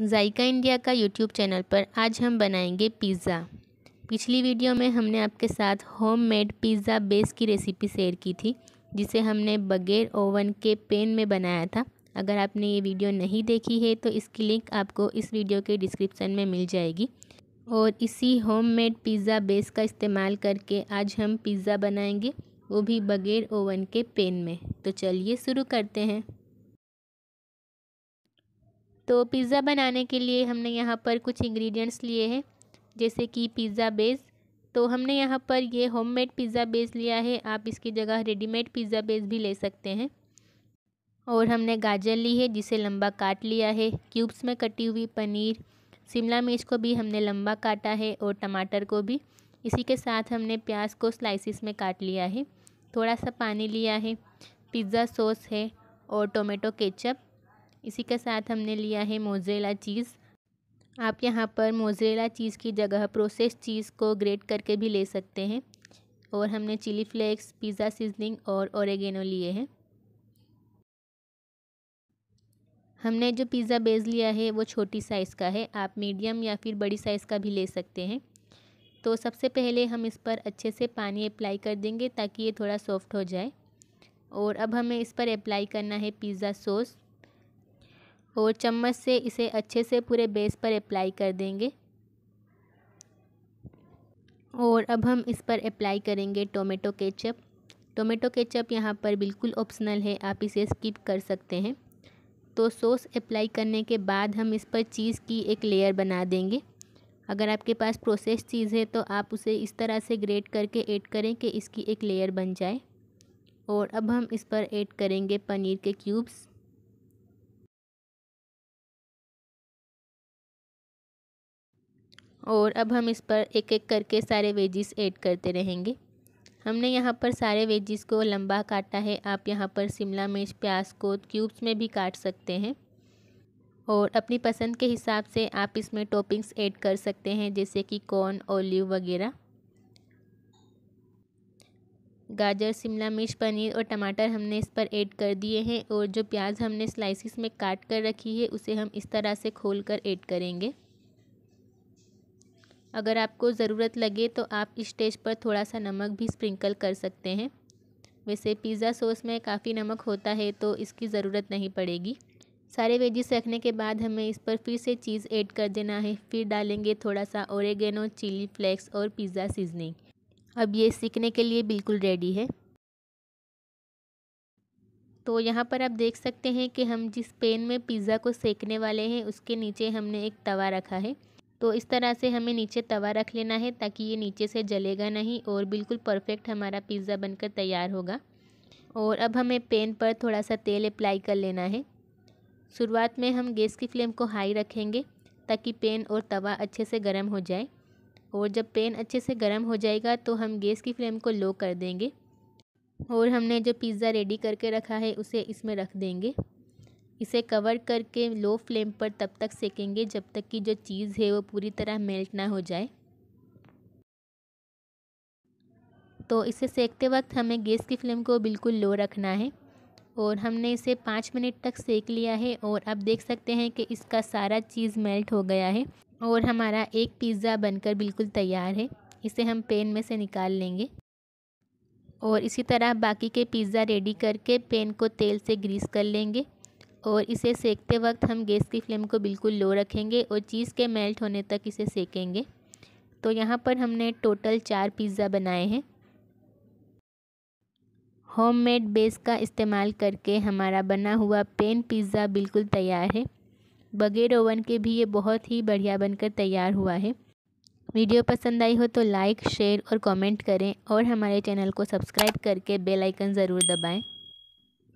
जायका India का YouTube channel पर आज हम बनाएंगे पिज़्ज़ा पिछली वीडियो में हमने आपके साथ होममेड पिज़्ज़ा बेस की रेसिपी शेयर की थी जिसे हमने बगैर ओवन के पेन में बनाया था अगर आपने ये वीडियो नहीं देखी है तो इसकी लिंक आपको इस वीडियो के डिस्क्रिप्शन में मिल जाएगी और इसी होममेड पिज़्ज़ा बेस का इस्तेमाल करके आज हम पिज़्ज़ा बनाएंगे वो भी बगैर ओवन के पेन में तो चलिए शुरू करते हैं तो पिज़्ज़ा बनाने के लिए हमने यहाँ पर कुछ इंग्रेडिएंट्स लिए हैं जैसे कि पिज़्ज़ा बेस तो हमने यहाँ पर ये होममेड पिज़्ज़ा बेस लिया है आप इसकी जगह रेडीमेड पिज़्ज़ा बेस भी ले सकते हैं और हमने गाजर ली है जिसे लंबा काट लिया है क्यूब्स में कटी हुई पनीर शिमला मिर्च को भी हमने लंबा काटा है और टमाटर को भी इसी के साथ हमने प्याज को स्लाइसिस में काट लिया है थोड़ा सा पानी लिया है पिज़्ज़ा सॉस है और टोमेटो केचप इसी के साथ हमने लिया है मोजरेला चीज़ आप यहाँ पर मोजरेला चीज़ की जगह प्रोसेस चीज़ को ग्रेट करके भी ले सकते हैं और हमने चिली फ्लेक्स पिज़्ज़ा सीजनिंग और ओरेगेनो लिए हैं हमने जो पिज़्ज़ा बेस लिया है वो छोटी साइज़ का है आप मीडियम या फिर बड़ी साइज़ का भी ले सकते हैं तो सबसे पहले हम इस पर अच्छे से पानी अप्लाई कर देंगे ताकि ये थोड़ा सॉफ्ट हो जाए और अब हमें इस पर अप्लाई करना है पिज़्ज़ा सॉस और चम्मच से इसे अच्छे से पूरे बेस पर अप्लाई कर देंगे और अब हम इस पर अप्लाई करेंगे टोमेटो केचप टोमेटो केचप यहाँ पर बिल्कुल ऑप्शनल है आप इसे स्किप कर सकते हैं तो सॉस अप्लाई करने के बाद हम इस पर चीज़ की एक लेयर बना देंगे अगर आपके पास प्रोसेस चीज़ है तो आप उसे इस तरह से ग्रेट करके ऐड करें कि इसकी एक लेयर बन जाए और अब हम इस पर ऐड करेंगे पनीर के क्यूब्स और अब हम इस पर एक एक करके सारे वेजिस ऐड करते रहेंगे हमने यहाँ पर सारे वेजिस को लंबा काटा है आप यहाँ पर शिमला मिर्च प्याज को क्यूब्स में भी काट सकते हैं और अपनी पसंद के हिसाब से आप इसमें टॉपिंग्स ऐड कर सकते हैं जैसे कि कॉर्न ओलिव वगैरह गाजर शिमला मिर्च पनीर और टमाटर हमने इस पर ऐड कर दिए हैं और जो प्याज हमने स्लाइसिस में काट कर रखी है उसे हम इस तरह से खोल कर ऐड करेंगे अगर आपको ज़रूरत लगे तो आप स्टेज पर थोड़ा सा नमक भी स्प्रिंकल कर सकते हैं वैसे पिज़्ज़ा सॉस में काफ़ी नमक होता है तो इसकी ज़रूरत नहीं पड़ेगी सारे वेजिस रखने के बाद हमें इस पर फिर से चीज़ ऐड कर देना है फिर डालेंगे थोड़ा सा ओरेगेनो चिली फ्लेक्स और पिज़्ज़ा सीजनिंग अब ये सीखने के लिए बिल्कुल रेडी है तो यहाँ पर आप देख सकते हैं कि हम जिस पेन में पिज़्ज़ा को सेकने वाले हैं उसके नीचे हमने एक तवा रखा है तो इस तरह से हमें नीचे तवा रख लेना है ताकि ये नीचे से जलेगा नहीं और बिल्कुल परफेक्ट हमारा पिज़्ज़ा बनकर तैयार होगा और अब हमें पेन पर थोड़ा सा तेल अप्लाई कर लेना है शुरुआत में हम गैस की फ्लेम को हाई रखेंगे ताकि पेन और तवा अच्छे से गर्म हो जाए और जब पेन अच्छे से गर्म हो जाएगा तो हम गैस की फ्लेम को लो कर देंगे और हमने जो पिज़्ज़ा रेडी करके रखा है उसे इसमें रख देंगे इसे कवर करके लो फ्लेम पर तब तक सेकेंगे जब तक कि जो चीज़ है वो पूरी तरह मेल्ट ना हो जाए तो इसे सेकते वक्त हमें गैस की फ्लेम को बिल्कुल लो रखना है और हमने इसे पाँच मिनट तक सेक लिया है और अब देख सकते हैं कि इसका सारा चीज़ मेल्ट हो गया है और हमारा एक पिज़्ज़ा बनकर बिल्कुल तैयार है इसे हम पेन में से निकाल लेंगे और इसी तरह बाकी के पिज़्ज़ा रेडी करके पेन को तेल से ग्रीस कर लेंगे और इसे सेकते वक्त हम गैस की फ्लेम को बिल्कुल लो रखेंगे और चीज़ के मेल्ट होने तक इसे सेकेंगे तो यहाँ पर हमने टोटल चार पिज़्ज़ा बनाए हैं होममेड बेस का इस्तेमाल करके हमारा बना हुआ पेन पिज़्ज़ा बिल्कुल तैयार है बगैर ओवन के भी ये बहुत ही बढ़िया बनकर तैयार हुआ है वीडियो पसंद आई हो तो लाइक शेयर और कमेंट करें और हमारे चैनल को सब्सक्राइब करके बेल आइकन ज़रूर दबाएं